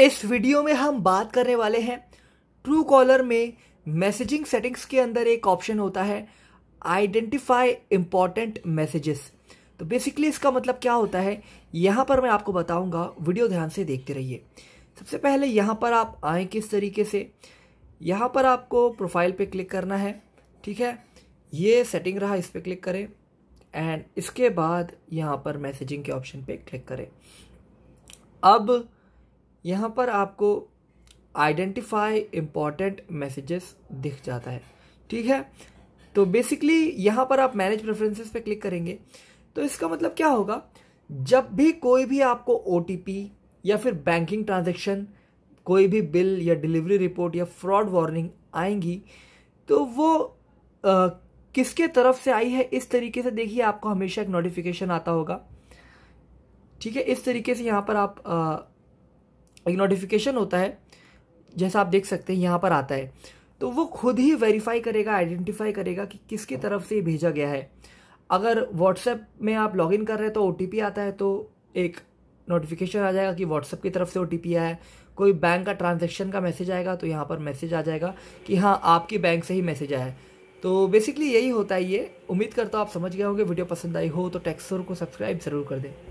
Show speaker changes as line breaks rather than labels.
इस वीडियो में हम बात करने वाले हैं ट्रू कॉलर में मैसेजिंग सेटिंग्स के अंदर एक ऑप्शन होता है आइडेंटिफाई इम्पॉर्टेंट मैसेजेस तो बेसिकली इसका मतलब क्या होता है यहाँ पर मैं आपको बताऊँगा वीडियो ध्यान से देखते रहिए सबसे पहले यहाँ पर आप आएँ किस तरीके से यहाँ पर आपको प्रोफाइल पे क्लिक करना है ठीक है ये सेटिंग रहा इस पर क्लिक करें एंड इसके बाद यहाँ पर मैसेजिंग के ऑप्शन पे क्लिक करें अब यहाँ पर आपको आइडेंटिफाई इम्पॉर्टेंट मैसेजेस दिख जाता है ठीक है तो बेसिकली यहाँ पर आप मैनेज प्रेफरेंसेस पे क्लिक करेंगे तो इसका मतलब क्या होगा जब भी कोई भी आपको ओ या फिर बैंकिंग ट्रांजेक्शन कोई भी बिल या डिलीवरी रिपोर्ट या फ्रॉड वार्निंग आएंगी तो वो आ, किसके तरफ से आई है इस तरीके से देखिए आपको हमेशा एक नोटिफिकेशन आता होगा ठीक है इस तरीके से यहाँ पर आप आ, एक नोटिफिकेशन होता है जैसा आप देख सकते हैं यहाँ पर आता है तो वो खुद ही वेरीफाई करेगा आइडेंटिफाई करेगा कि किसकी तरफ से भेजा गया है अगर व्हाट्सएप में आप लॉगिन कर रहे हैं तो ओ आता है तो एक नोटिफिकेशन आ जाएगा कि व्हाट्सएप की तरफ से ओ आया है कोई बैंक का ट्रांजेक्शन का मैसेज आएगा तो यहाँ पर मैसेज आ जाएगा कि हाँ आपके बैंक से ही मैसेज आया है तो बेसिकली यही होता है ये उम्मीद करता हूँ आप समझ गए होंगे वीडियो पसंद आई हो तो टेक्सोर को सब्सक्राइब ज़रूर कर दें